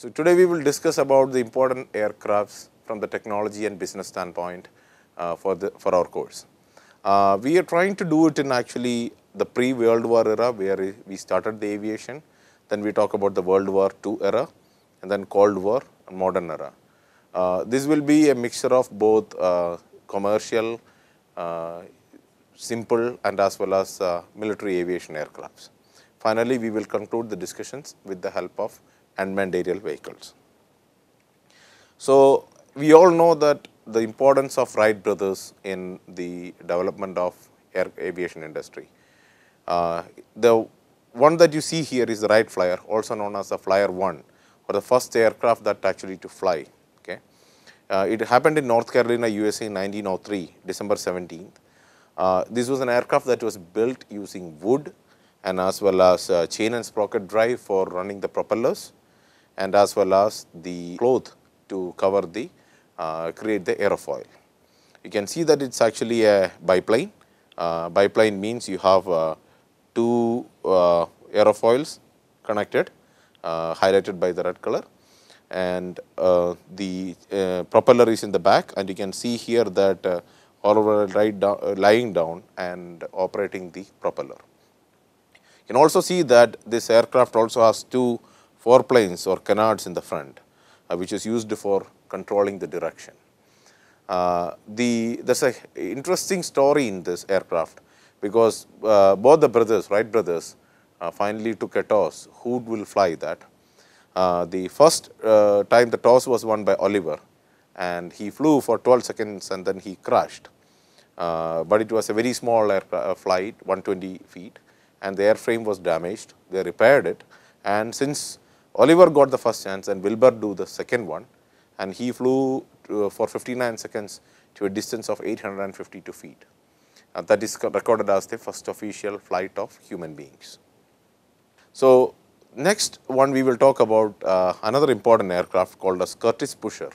So today we will discuss about the important aircrafts from the technology and business standpoint uh, for the for our course. Uh, we are trying to do it in actually the pre-World War era where we started the aviation, then we talk about the World War II era and then Cold War and modern era. Uh, this will be a mixture of both uh, commercial, uh, simple and as well as uh, military aviation aircrafts. Finally, we will conclude the discussions with the help of unmanned aerial vehicles. So, we all know that the importance of Wright brothers in the development of air aviation industry. Uh, the one that you see here is the Wright flyer also known as the flyer 1 or the first aircraft that actually to fly. Okay. Uh, it happened in North Carolina USA in 1903 December 17th. Uh, this was an aircraft that was built using wood and as well as uh, chain and sprocket drive for running the propellers and as well as the cloth to cover the uh, create the aerofoil. You can see that it is actually a biplane. Uh, biplane means you have uh, two uh, aerofoils connected uh, highlighted by the red color and uh, the propeller is in the back and you can see here that uh, Oliver right down, lying down and operating the propeller. You can also see that this aircraft also has two four planes or canards in the front, uh, which is used for controlling the direction. Uh, the there's a interesting story in this aircraft because uh, both the brothers, Wright brothers, uh, finally took a toss who will fly that. Uh, the first uh, time the toss was won by Oliver, and he flew for 12 seconds and then he crashed. but it was a very small flight, 120 feet, and the airframe was damaged. They repaired it, and since Oliver got the first chance and Wilbur do the second one and he flew to, uh, for 59 seconds to a distance of 852 feet. And that is recorded as the first official flight of human beings. So, next one we will talk about uh, another important aircraft called as Curtiss Pusher.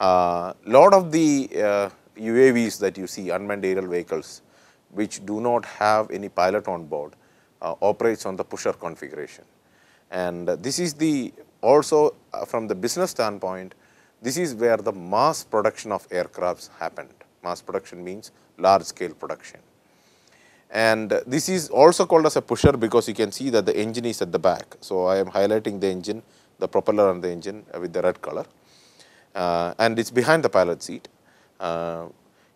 Uh, lot of the uh, UAVs that you see unmanned aerial vehicles which do not have any pilot on board uh, operates on the pusher configuration. And this is the also uh, from the business standpoint, this is where the mass production of aircrafts happened. Mass production means large scale production. And this is also called as a pusher because you can see that the engine is at the back. So, I am highlighting the engine, the propeller and the engine with the red color uh, and it is behind the pilot seat. Uh,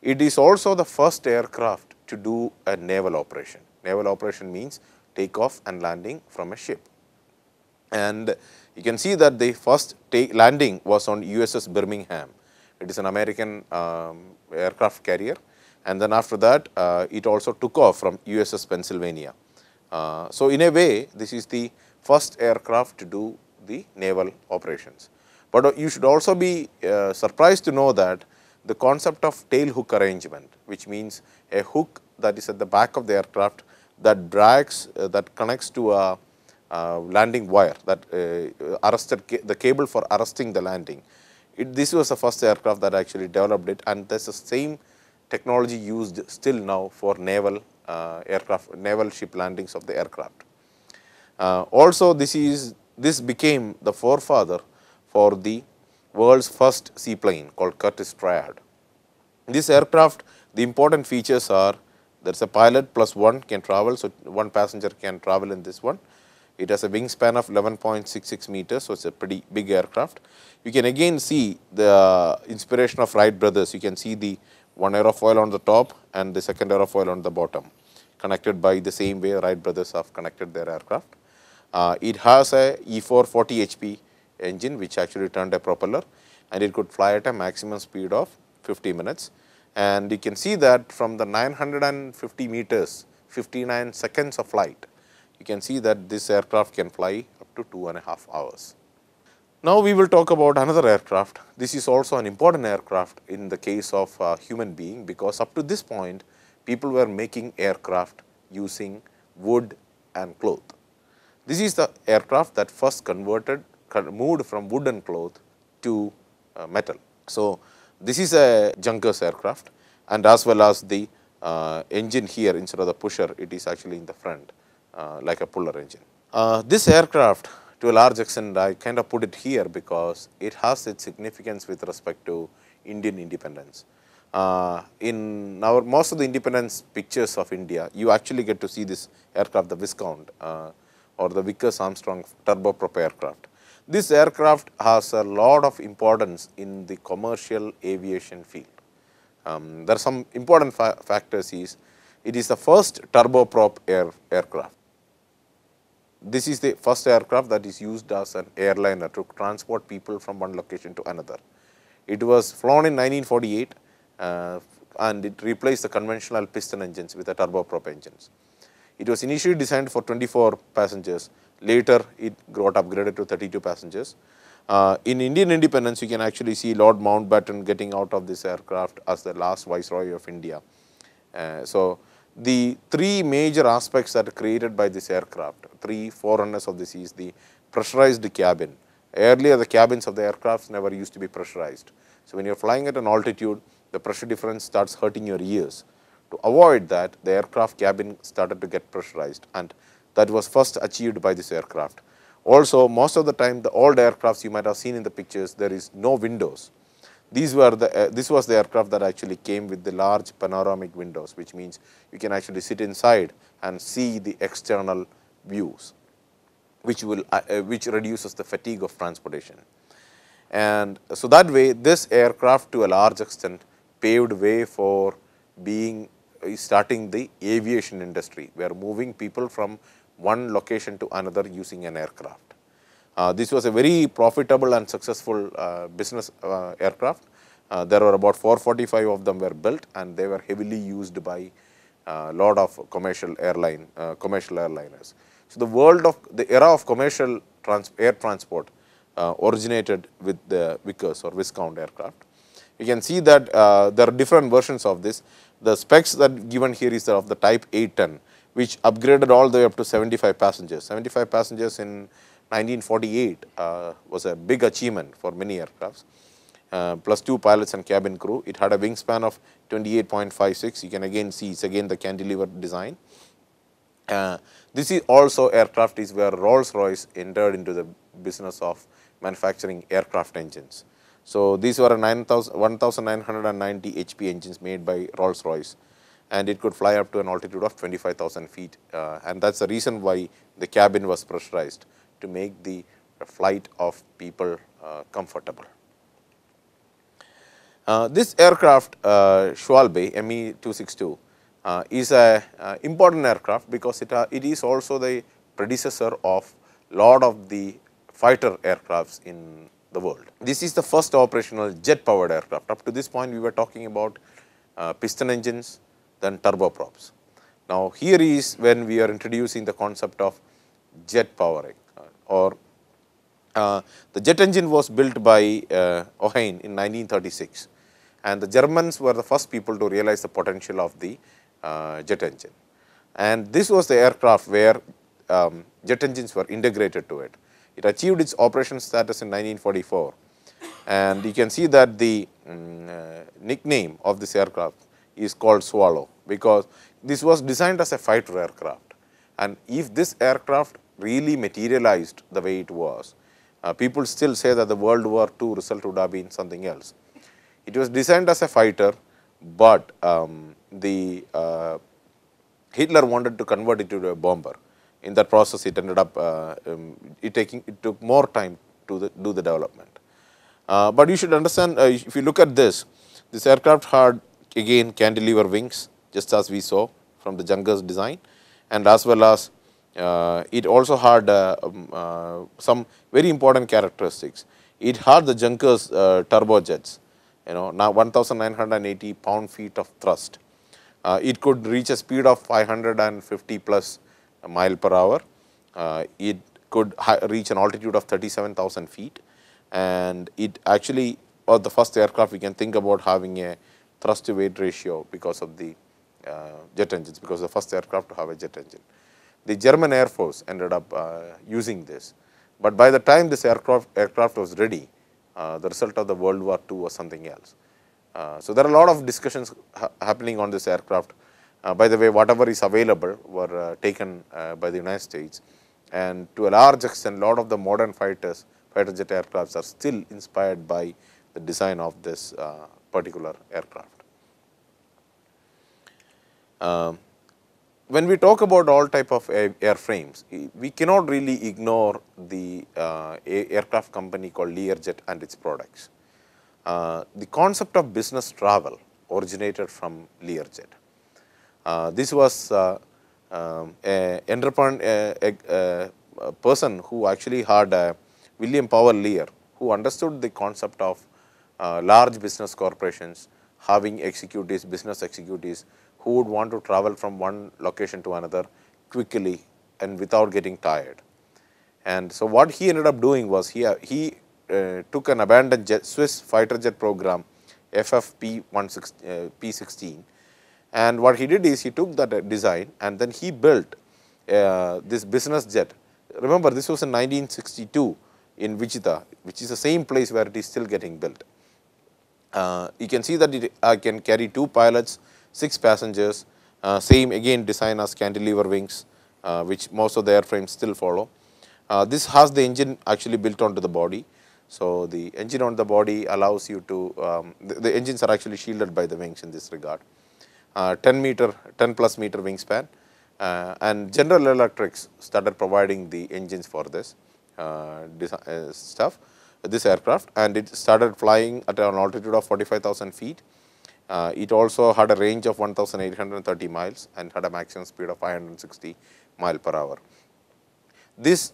it is also the first aircraft to do a naval operation. Naval operation means takeoff and landing from a ship. And you can see that the first landing was on USS Birmingham. It is an American um, aircraft carrier and then after that uh, it also took off from USS Pennsylvania. Uh, so, in a way this is the first aircraft to do the naval operations. But uh, you should also be uh, surprised to know that the concept of tail hook arrangement which means a hook that is at the back of the aircraft that drags uh, that connects to a uh, landing wire that uh, arrested ca the cable for arresting the landing. It, this was the first aircraft that actually developed it and that's the same technology used still now for naval uh, aircraft, naval ship landings of the aircraft. also this is, this became the forefather for the world's first seaplane called Curtiss Triad. This aircraft, the important features are there is a pilot plus one can travel, so one passenger can travel in this one. It has a wingspan of 11.66 meters, so it is a pretty big aircraft. You can again see the inspiration of Wright brothers. You can see the one aerofoil on the top and the second aerofoil on the bottom connected by the same way Wright brothers have connected their aircraft. Uh, it has a E440 HP engine which actually turned a propeller and it could fly at a maximum speed of 50 minutes. And you can see that from the 950 meters, 59 seconds of flight, you can see that this aircraft can fly up to two and a half hours. Now, we will talk about another aircraft. This is also an important aircraft in the case of uh, human being, because up to this point, people were making aircraft using wood and cloth. This is the aircraft that first converted, moved from wooden cloth to uh, metal. So, this is a Junkers aircraft and as well as the uh, engine here instead of the pusher, it is actually in the front. Uh, like a puller engine. Uh, this aircraft to a large extent I kind of put it here because it has its significance with respect to Indian independence. Uh, in our most of the independence pictures of India, you actually get to see this aircraft, the Viscount uh, or the Vickers Armstrong turboprop aircraft. This aircraft has a lot of importance in the commercial aviation field. Um, there are some important fa factors is, it is the first turboprop air, aircraft this is the first aircraft that is used as an airliner to transport people from one location to another. It was flown in 1948 uh, and it replaced the conventional piston engines with the turboprop engines. It was initially designed for 24 passengers, later it got upgraded to 32 passengers. Uh, in Indian independence, you can actually see Lord Mountbatten getting out of this aircraft as the last viceroy of India. Uh, so, the three major aspects that are created by this aircraft three, four runners of this is the pressurized cabin. Earlier, the cabins of the aircrafts never used to be pressurized. So, when you are flying at an altitude, the pressure difference starts hurting your ears. To avoid that, the aircraft cabin started to get pressurized and that was first achieved by this aircraft. Also, most of the time the old aircrafts you might have seen in the pictures, there is no windows. These were the, uh, this was the aircraft that actually came with the large panoramic windows, which means you can actually sit inside and see the external views, which will uh, uh, which reduces the fatigue of transportation. And so, that way this aircraft to a large extent paved way for being uh, starting the aviation industry. We are moving people from one location to another using an aircraft. Uh, this was a very profitable and successful uh, business uh, aircraft. there were about 445 of them were built and they were heavily used by a lot of commercial airline, commercial airliners. So, the world of the era of commercial trans air transport uh, originated with the Vickers or Viscount aircraft. You can see that uh, there are different versions of this. The specs that given here is of the type 810 which upgraded all the way up to 75 passengers. 75 passengers in 1948 uh, was a big achievement for many aircrafts. Uh, plus 2 pilots and cabin crew. It had a wingspan of 28.56. You can again see it is again the cantilever design. Uh, this is also aircraft is where Rolls Royce entered into the business of manufacturing aircraft engines. So, these were 1990 HP engines made by Rolls Royce and it could fly up to an altitude of 25,000 feet uh, and that is the reason why the cabin was pressurized to make the flight of people uh, comfortable. Uh, this aircraft uh, Schwalbe ME 262 uh, is a uh, important aircraft because it, uh, it is also the predecessor of lot of the fighter aircrafts in the world. This is the first operational jet powered aircraft. Up to this point we were talking about uh, piston engines, then turboprops. Now, here is when we are introducing the concept of jet powering uh, or uh, the jet engine was built by uh, Ohain in 1936 and the Germans were the first people to realize the potential of the uh, jet engine. And this was the aircraft where um, jet engines were integrated to it. It achieved its operation status in 1944 and you can see that the um, uh, nickname of this aircraft is called Swallow because this was designed as a fighter aircraft. And if this aircraft really materialized the way it was, uh, people still say that the World War II result would have been something else. It was designed as a fighter but um, the uh, Hitler wanted to convert it to a bomber. In that process, it ended up uh, um, it taking it took more time to the, do the development. Uh, but you should understand uh, if you look at this, this aircraft had again cantilever wings, just as we saw from the Jungers design, and as well as uh, it also had uh, um, some very important characteristics. It had the Junkers turbojets, you know now 1980 pound feet of thrust. Uh, it could reach a speed of 550 plus mile per hour. Uh, it could reach an altitude of 37,000 feet and it actually was the first aircraft we can think about having a thrust to weight ratio because of the uh, jet engines, because the first aircraft to have a jet engine. The German Air Force ended up uh, using this, but by the time this aircraft, aircraft was ready, uh, the result of the World War II or something else. Uh, so there are a lot of discussions ha happening on this aircraft. Uh, by the way, whatever is available were taken by the United States and to a large extent a lot of the modern fighters, fighter jet aircrafts are still inspired by the design of this particular aircraft. Um, when we talk about all type of airframes, we cannot really ignore the uh, aircraft company called Learjet and its products. Uh, the concept of business travel originated from Learjet. Uh, this was uh, um, a, a, a, a, person who actually had William Powell Lear, who understood the concept of uh, large business corporations having executives, business executives who would want to travel from one location to another quickly and without getting tired. And so, what he ended up doing was he, uh, he uh, took an abandoned jet, Swiss fighter jet program FFP uh, P16 and what he did is he took that uh, design and then he built uh, this business jet. Remember this was in 1962 in Wichita which is the same place where it is still getting built. Uh, you can see that it can carry two pilots 6 passengers, uh, same again design as cantilever wings uh, which most of the airframes still follow. Uh, this has the engine actually built onto the body. So, the engine on the body allows you to, um, the, the, engines are actually shielded by the wings in this regard. 10 meter, 10 plus meter wingspan and General Electrics started providing the engines for this stuff this aircraft and it started flying at an altitude of 45,000 feet uh, it also had a range of 1830 miles and had a maximum speed of 560 mile per hour. This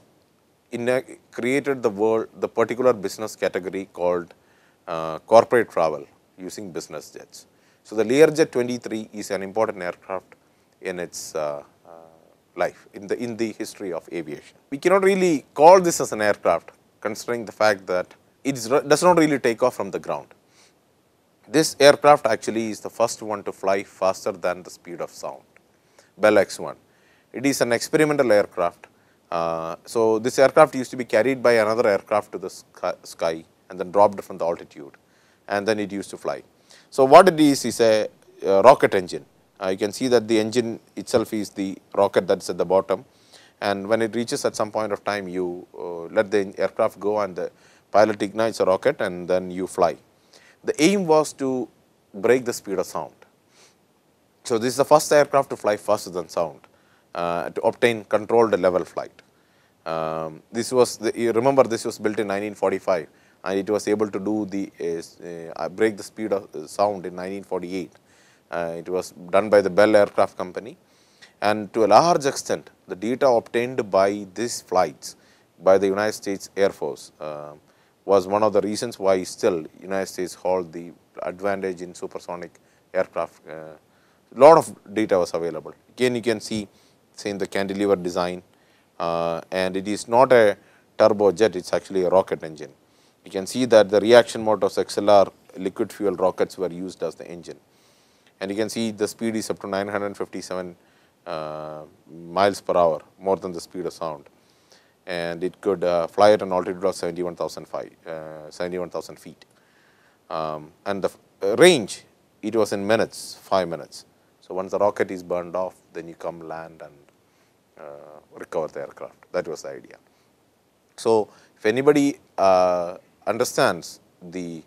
created the world, the particular business category called uh, corporate travel using business jets. So, the Learjet 23 is an important aircraft in its uh, uh, life, in the, in the history of aviation. We cannot really call this as an aircraft considering the fact that it does not really take off from the ground. This aircraft actually is the first one to fly faster than the speed of sound, Bell X-1. It is an experimental aircraft. Uh, so, this aircraft used to be carried by another aircraft to the sky and then dropped from the altitude and then it used to fly. So, what it is is a rocket engine. Uh, you can see that the engine itself is the rocket that is at the bottom and when it reaches at some point of time you uh, let the aircraft go and the pilot ignites a rocket and then you fly. The aim was to break the speed of sound. So, this is the first aircraft to fly faster than sound uh, to obtain controlled level flight. Um, this was the, you remember this was built in 1945 and it was able to do the uh, uh, uh, break the speed of uh, sound in 1948. Uh, it was done by the Bell Aircraft Company and to a large extent the data obtained by these flights by the United States Air Force um, was one of the reasons why still United States hold the advantage in supersonic aircraft. Uh, lot of data was available. Again, you can see, say in the cantilever design, uh, and it is not a turbojet, it's actually a rocket engine. You can see that the reaction motors XLR liquid fuel rockets were used as the engine. And you can see the speed is up to 957 uh, miles per hour, more than the speed of sound and it could uh, fly at an altitude of 71,000 uh, feet. Um, and the uh, range, it was in minutes, 5 minutes. So, once the rocket is burned off, then you come land and uh, recover the aircraft. That was the idea. So, if anybody uh, understands the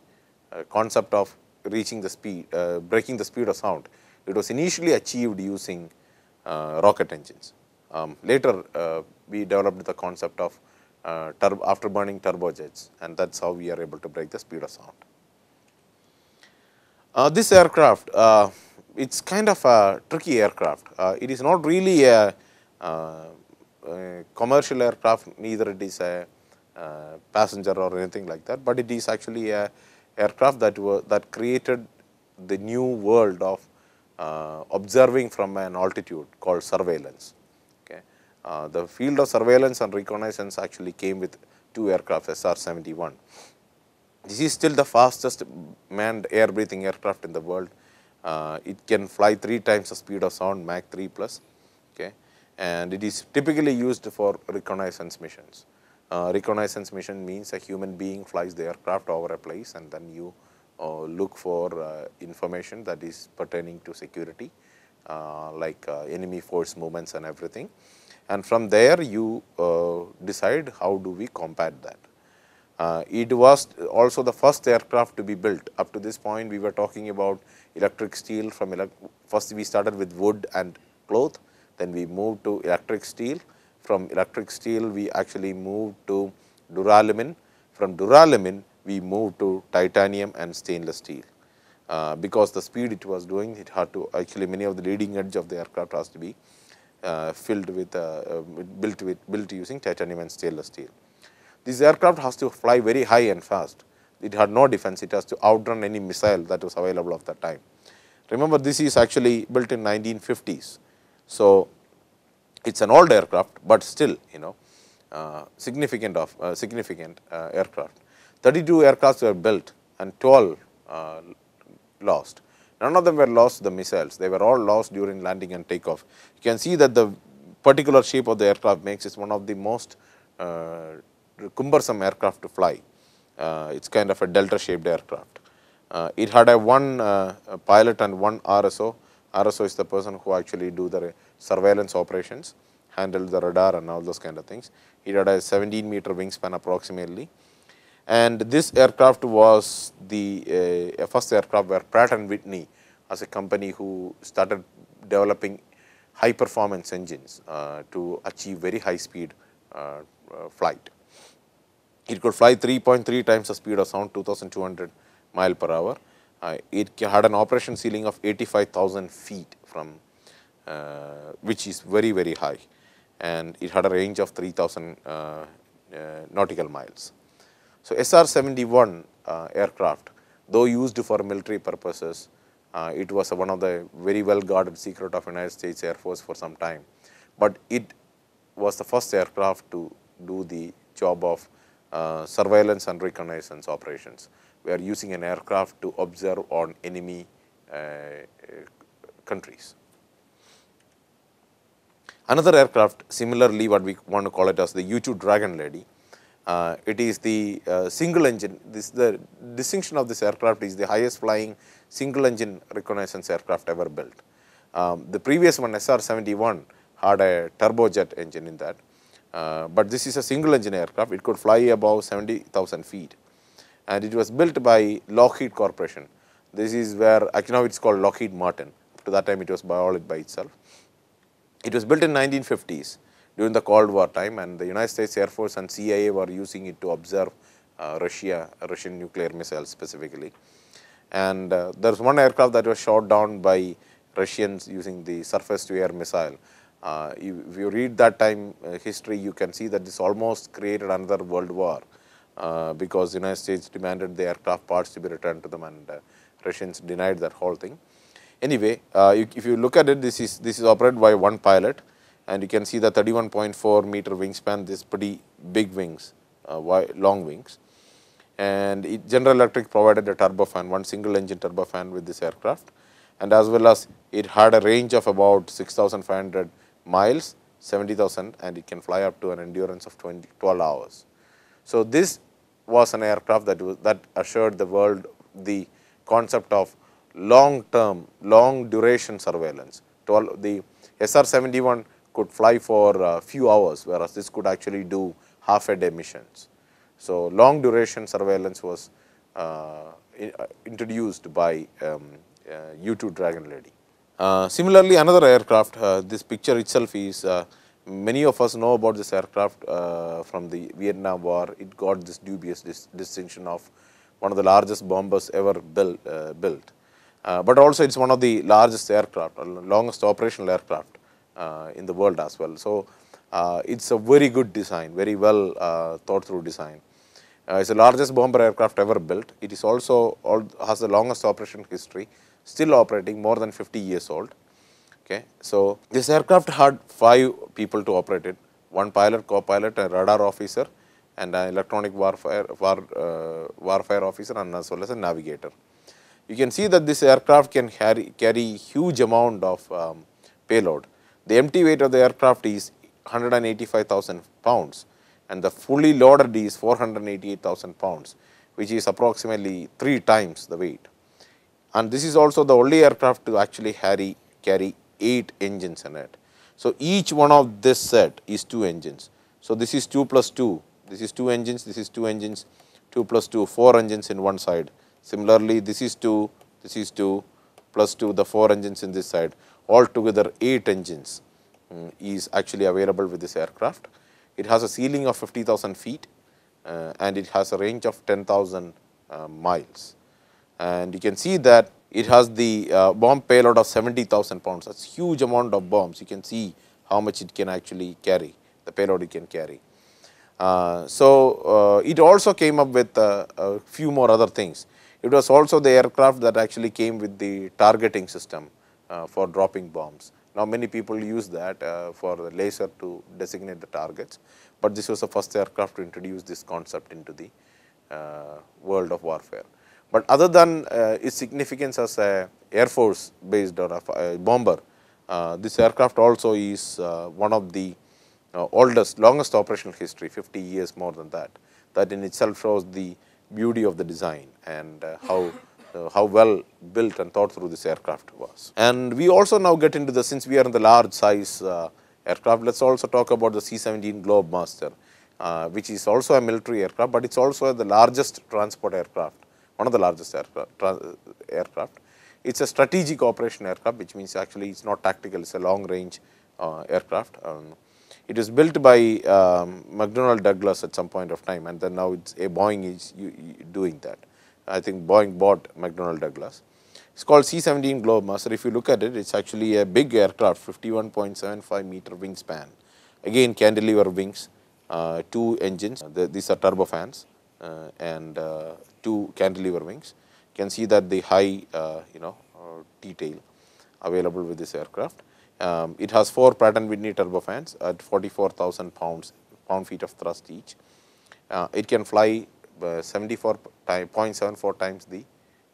uh, concept of reaching the speed, breaking the speed of sound, it was initially achieved using rocket engines. Um, later, uh, we developed the concept of uh, turbo, afterburning turbojets and that is how we are able to break the speed of sound. Uh, this aircraft, uh, it is kind of a tricky aircraft. Uh, it is not really a, uh, a, commercial aircraft, neither it is a uh, passenger or anything like that, but it is actually a aircraft that that created the new world of observing from an altitude called surveillance. Uh, the field of surveillance and reconnaissance actually came with two aircraft SR-71. This is still the fastest manned air breathing aircraft in the world. Uh, it can fly 3 times the speed of sound Mach 3 plus okay, and it is typically used for reconnaissance missions. Uh, reconnaissance mission means a human being flies the aircraft over a place and then you uh, look for uh, information that is pertaining to security like enemy force movements and everything and from there you uh, decide how do we combat that. Uh, it was also the first aircraft to be built. Up to this point, we were talking about electric steel from first we started with wood and cloth, then we moved to electric steel. From electric steel, we actually moved to duralumin. From duralumin, we moved to titanium and stainless steel. Uh, because the speed it was doing, it had to actually many of the leading edge of the aircraft has to be uh, filled with uh, uh, built with built using titanium and stainless steel. This aircraft has to fly very high and fast. It had no defense. It has to outrun any missile that was available at that time. Remember, this is actually built in 1950s. So, it is an old aircraft, but still you know uh, significant of uh, significant uh, aircraft. 32 aircrafts were built and 12 lost. None of them were lost the missiles. They were all lost during landing and takeoff. You can see that the particular shape of the aircraft makes it one of the most uh, cumbersome aircraft to fly. Uh, it's kind of a delta shaped aircraft. Uh, it had a one uh, a pilot and one RSO. RSO is the person who actually do the surveillance operations, handle the radar and all those kind of things. It had a 17 meter wingspan approximately. And this aircraft was the uh, first aircraft where Pratt and Whitney as a company who started developing high performance engines uh, to achieve very high speed uh, uh flight. It could fly 3.3 times the speed of sound 2200 mile per hour. Uh, it had an operation ceiling of 85,000 feet from uh, which is very very high and it had a range of 3000 nautical miles. So, SR-71 uh, aircraft though used for military purposes, uh, it was one of the very well guarded secret of United States Air Force for some time, but it was the first aircraft to do the job of uh, surveillance and reconnaissance operations. We are using an aircraft to observe on enemy uh, countries. Another aircraft similarly what we want to call it as the U-2 Dragon Lady uh, it is the uh, single engine, this the distinction of this aircraft is the highest flying single engine reconnaissance aircraft ever built. Um, the previous one SR-71 had a turbojet engine in that, uh, but this is a single engine aircraft, it could fly above 70,000 feet and it was built by Lockheed Corporation. This is where actually now it is called Lockheed Martin, to that time it was all by itself. It was built in 1950s during the Cold War time and the United States Air Force and CIA were using it to observe uh, Russia, Russian nuclear missiles specifically. And uh, there was one aircraft that was shot down by Russians using the surface to air missile. Uh, if you read that time uh, history, you can see that this almost created another world war uh, because the United States demanded the aircraft parts to be returned to them and uh, Russians denied that whole thing. Anyway, you, if you look at it, this is, this is operated by one pilot and you can see the 31.4 meter wingspan, this pretty big wings, uh, long wings. And it, General Electric provided a turbofan, one single engine turbofan with this aircraft and as well as it had a range of about 6500 miles, 70,000 and it can fly up to an endurance of 20, 12 hours. So, this was an aircraft that was that assured the world the concept of long term, long duration surveillance. 12, the SR 71 could fly for a few hours, whereas this could actually do half a day missions. So, long duration surveillance was uh, uh introduced by um, uh, U-2 Dragon Lady. Uh, similarly, another aircraft, uh, this picture itself is uh, many of us know about this aircraft from the Vietnam War. It got this dubious dis distinction of one of the largest bombers ever built, built. but also it is one of the largest aircraft, longest operational aircraft. Uh, in the world as well. So, uh, it's a very good design, very well uh, thought through design. it's the largest bomber aircraft ever built. It is also all, has the longest operation history, still operating more than 50 years old. Okay. So, this aircraft had five people to operate it, one pilot, co-pilot, a radar officer and an electronic warfare, war, uh, warfare officer and as well as a navigator. You can see that this aircraft can carry, carry huge amount of um, payload the empty weight of the aircraft is 185,000 pounds and the fully loaded is 488,000 pounds, which is approximately 3 times the weight. And this is also the only aircraft to actually carry, carry 8 engines in it. So, each one of this set is 2 engines. So, this is 2 plus 2, this is 2 engines, this is 2 engines, 2 plus 2, 4 engines in one side. Similarly, this is 2, this is 2 plus 2, the 4 engines in this side altogether 8 engines um, is actually available with this aircraft. It has a ceiling of 50,000 feet uh, and it has a range of 10,000 uh, miles. And you can see that it has the uh, bomb payload of 70,000 pounds, that is huge amount of bombs. You can see how much it can actually carry, the payload it can carry. Uh, so, uh, it also came up with uh, a few more other things. It was also the aircraft that actually came with the targeting system uh, for dropping bombs. Now, many people use that uh, for the laser to designate the targets, but this was the first aircraft to introduce this concept into the uh, world of warfare. But other than its significance as a air force based or a bomber, this aircraft also is one of the oldest, longest operational history, 50 years more than that. That in itself shows the beauty of the design and how uh, how well built and thought through this aircraft was. And we also now get into the, since we are in the large size uh, aircraft, let's also talk about the C-17 Globemaster, uh, which is also a military aircraft, but it's also the largest transport aircraft, one of the largest aircraft. aircraft. It's a strategic operation aircraft, which means actually it's not tactical, it's a long range uh, aircraft. Um, it was built by um, McDonnell Douglas at some point of time and then now it's a Boeing is doing that. I think Boeing bought McDonnell Douglas. It's called C-17 Globemaster. If you look at it, it's actually a big aircraft, 51.75 meter wingspan. Again, cantilever wings, uh, two engines, the, these are turbofans uh, and uh, two cantilever wings. You can see that the high, uh, you know, uh, detail available with this aircraft. Um, it has four Pratt & Whitney turbofans at 44,000 pounds, pound feet of thrust each. Uh, it can fly uh, 0.74 times the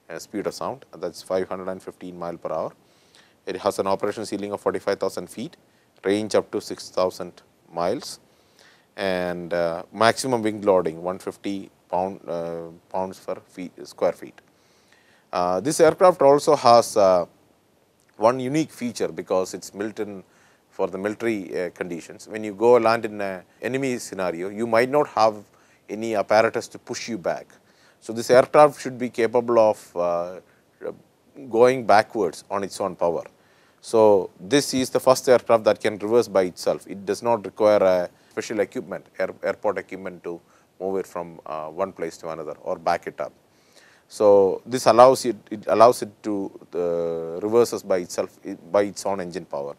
uh, speed of sound uh, that is 515 mile per hour. It has an operation ceiling of 45,000 feet, range up to 6,000 miles and uh, maximum wing loading 150 pound, uh, pounds per feet, square feet. Uh, this aircraft also has one unique feature because it is built in for the military conditions. When you go land in an enemy scenario, you might not have any apparatus to push you back. So, this aircraft should be capable of uh, going backwards on its own power. So, this is the first aircraft that can reverse by itself. It does not require a special equipment, air, airport equipment to move it from uh, one place to another or back it up. So, this allows it, it allows it to uh, reverses by itself, by its own engine power.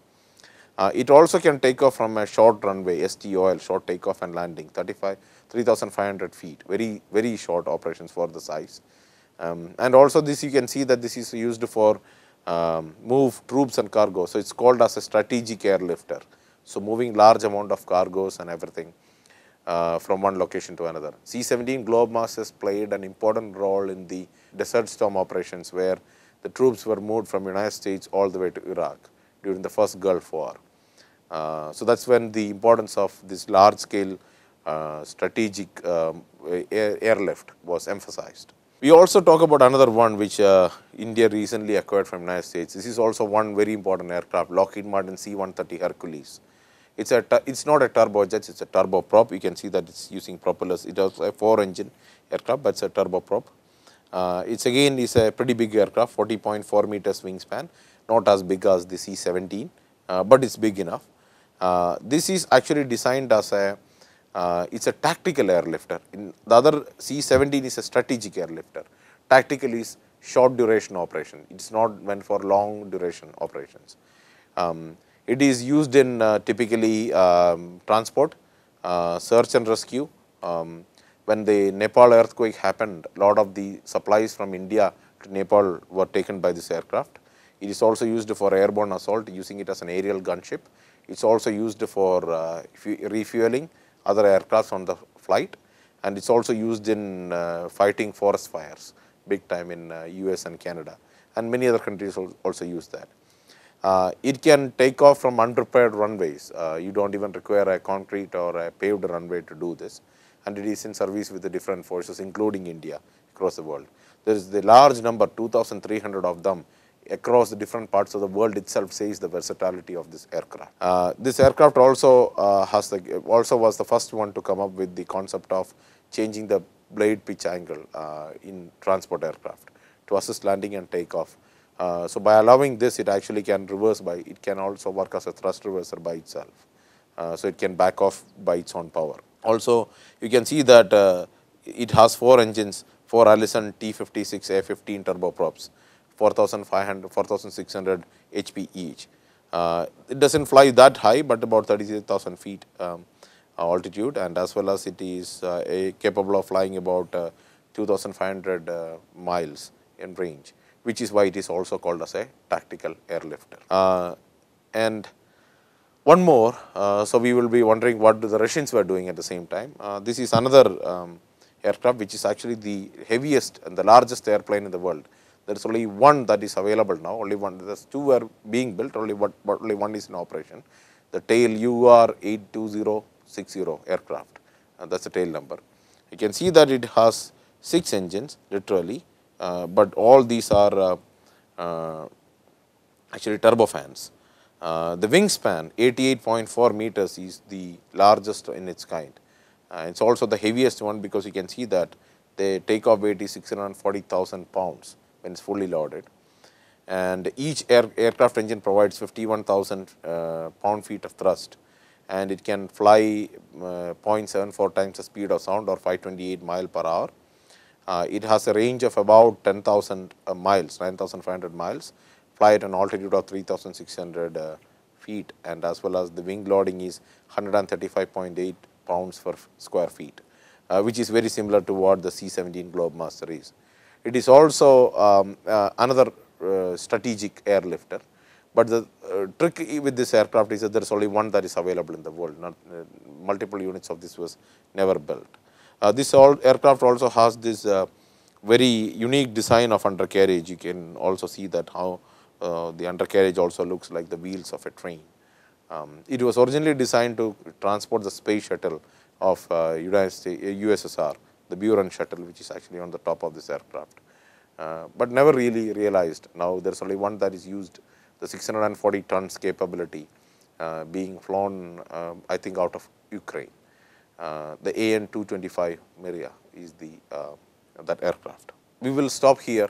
Uh, it also can take off from a short runway, STOL, short takeoff and landing, 35, 3,500 feet, very, very short operations for the size. Um, and also this you can see that this is used for um, move troops and cargo. So, it is called as a strategic airlifter. So, moving large amount of cargoes and everything uh, from one location to another. C-17 Globemass has played an important role in the Desert Storm operations where the troops were moved from United States all the way to Iraq during the first Gulf War. Uh, so, that is when the importance of this large scale uh, strategic um, air, airlift was emphasized. We also talk about another one which uh, India recently acquired from United States. This is also one very important aircraft, Lockheed Martin C-130 Hercules. It's a it's not a turbojet, it's a turboprop. You can see that it's using propellers. It has a four-engine aircraft, but it's a turboprop. Uh, it's again is a pretty big aircraft, 40.4 meters wingspan, not as big as the C17, uh, but it is big enough. Uh, this is actually designed as a uh, it is a tactical airlifter. In the other C17 is a strategic airlifter. Tactical is short duration operation. It is not meant for long duration operations. Um, it is used in uh, typically um, transport, uh, search and rescue. Um, when the Nepal earthquake happened, lot of the supplies from India to Nepal were taken by this aircraft. It is also used for airborne assault using it as an aerial gunship. It is also used for uh, refueling other aircrafts on the flight and it is also used in uh, fighting forest fires big time in uh, US and Canada and many other countries also use that. Uh, it can take off from unprepared runways. Uh, you don't even require a concrete or a paved runway to do this. And it is in service with the different forces, including India, across the world. There is the large number, 2,300 of them, across the different parts of the world itself says the versatility of this aircraft. Uh, this aircraft also uh, has the, also was the first one to come up with the concept of changing the blade pitch angle uh, in transport aircraft to assist landing and takeoff. Uh, so by allowing this, it actually can reverse by, it can also work as a thrust reverser by itself. Uh, so it can back off by its own power. Also, you can see that uh, it has four engines, four Allison T56 A15 turboprops 4,500, 4,600 HP each. Uh, it does not fly that high, but about 36,000 feet um, altitude and as well as it is uh, capable of flying about uh, 2,500 uh, miles in range, which is why it is also called as a tactical airlifter. Uh, and one more, uh, so we will be wondering what the Russians were doing at the same time. this is another um, aircraft which is actually the heaviest and the largest airplane in the world. There is only one that is available now, only one. There's two are being built, only, but only one is in operation. The tail UR 82060 aircraft, and uh, that's the tail number. You can see that it has 6 engines literally, uh, but all these are uh, uh, actually turbofans. Uh, the wingspan 88.4 meters is the largest in its kind. Uh, it's also the heaviest one because you can see that the takeoff weight is 640,000 pounds when it is fully loaded. And each air, aircraft engine provides 51,000 uh, pound feet of thrust and it can fly uh, 0.74 times the speed of sound or 528 mile per hour. Uh, it has a range of about 10,000 uh, miles, 9,500 miles, fly at an altitude of 3,600 uh, feet and as well as the wing loading is 135.8 pounds per square feet, uh, which is very similar to what the C-17 Globemaster is. It is also um, uh, another uh, strategic airlifter, but the uh, trick with this aircraft is that there is only one that is available in the world, not uh, multiple units of this was never built. Uh, this all aircraft also has this very unique design of undercarriage. You can also see that how the undercarriage also looks like the wheels of a train. Um, it was originally designed to transport the space shuttle of uh, USSR the Buran shuttle which is actually on the top of this aircraft. Uh, but never really realized. Now there is only one that is used, the 640 tons capability uh, being flown uh, I think out of Ukraine. Uh, the AN-225 Miria is the uh, that aircraft. We will stop here.